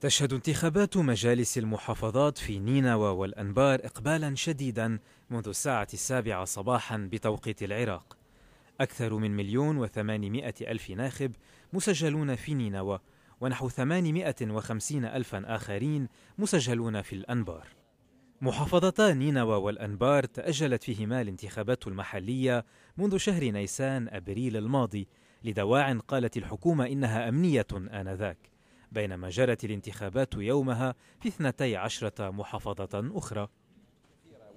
تشهد انتخابات مجالس المحافظات في نينوى والأنبار إقبالا شديدا منذ الساعة السابعة صباحا بتوقيت العراق أكثر من مليون وثمانمائة ألف ناخب مسجلون في نينوى ونحو وخمسين ألفا آخرين مسجلون في الأنبار محافظتا نينوى والأنبار تأجلت فيهما الانتخابات المحلية منذ شهر نيسان أبريل الماضي لدواع قالت الحكومة إنها أمنية آنذاك بينما جرت الانتخابات يومها في 12 محافظة أخرى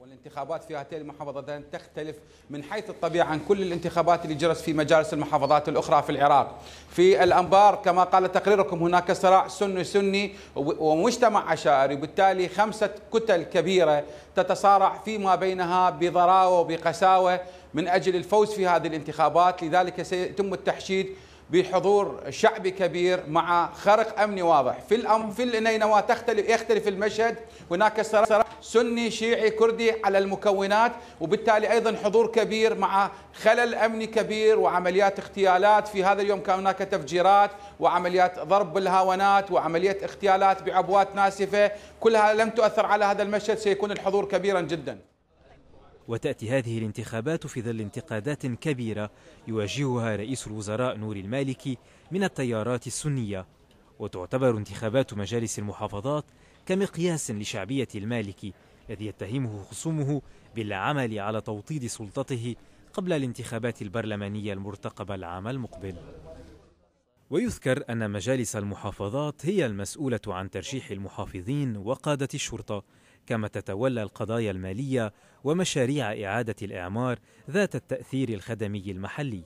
الانتخابات في هاتين المحافظتين تختلف من حيث الطبيعة عن كل الانتخابات اللي جرت في مجالس المحافظات الأخرى في العراق في الأنبار كما قال تقريركم هناك صراع سني سني ومجتمع عشائري وبالتالي خمسة كتل كبيرة تتصارع فيما بينها بضراوة وبقساوة من أجل الفوز في هذه الانتخابات لذلك سيتم التحشيد بحضور شعبي كبير مع خرق امني واضح في الأم في النينوى تختلف يختلف المشهد هناك صراع سني شيعي كردي على المكونات وبالتالي ايضا حضور كبير مع خلل امني كبير وعمليات اغتيالات في هذا اليوم كان هناك تفجيرات وعمليات ضرب بالهاونات وعمليه اغتيالات بعبوات ناسفه كلها لم تؤثر على هذا المشهد سيكون الحضور كبيرا جدا وتأتي هذه الانتخابات في ظل انتقادات كبيرة يواجهها رئيس الوزراء نور المالكي من التيارات السنية وتعتبر انتخابات مجالس المحافظات كمقياس لشعبية المالكي الذي يتهمه خصومه بالعمل على توطيد سلطته قبل الانتخابات البرلمانية المرتقبة العام المقبل ويذكر أن مجالس المحافظات هي المسؤولة عن ترشيح المحافظين وقادة الشرطة كما تتولى القضايا المالية ومشاريع إعادة الإعمار ذات التأثير الخدمي المحلي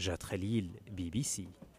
جاد خليل بي بي سي